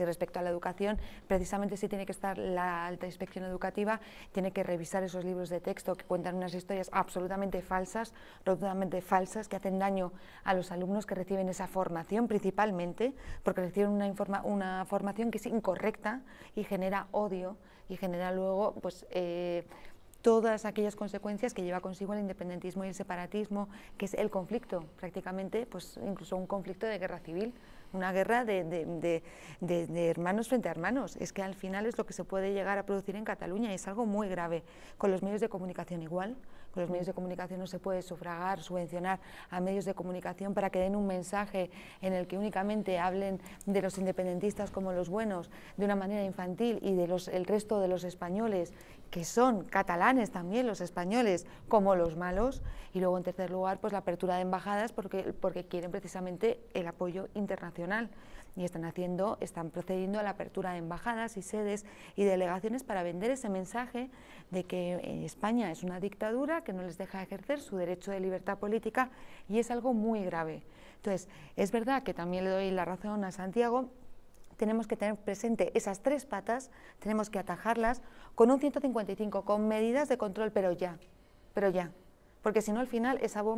Y respecto a la educación, precisamente si tiene que estar la alta inspección educativa, tiene que revisar esos libros de texto que cuentan unas historias absolutamente falsas, rotundamente falsas, que hacen daño a los alumnos que reciben esa formación principalmente, porque reciben una, formación que es incorrecta y genera odio y genera luego pues, eh, todas aquellas consecuencias que lleva consigo el independentismo y el separatismo, que es el conflicto prácticamente, pues incluso un conflicto de guerra civil una guerra de, hermanos frente a hermanos. Es que al final es lo que se puede llegar a producir en Cataluña y es algo muy grave. Con los medios de comunicación igual, con los medios de comunicación no se puede sufragar, subvencionar a medios de comunicación para que den un mensaje en el que únicamente hablen de los independentistas como los buenos, de una manera infantil y de los, el resto de los españoles, que son catalanes también los españoles, como los malos. Y luego en tercer lugar, pues la apertura de embajadas porque, porque quieren precisamente el apoyo internacional y están haciendo, están procediendo a la apertura de embajadas y sedes y delegaciones para vender ese mensaje de que eh, España es una dictadura que no les deja ejercer su derecho de libertad política y es algo muy grave. Entonces, es verdad que también le doy la razón a Santiago tenemos que tener presente esas tres patas, tenemos que atajarlas con un 155, con medidas de control, pero ya, pero ya, porque si no al final esa bomba...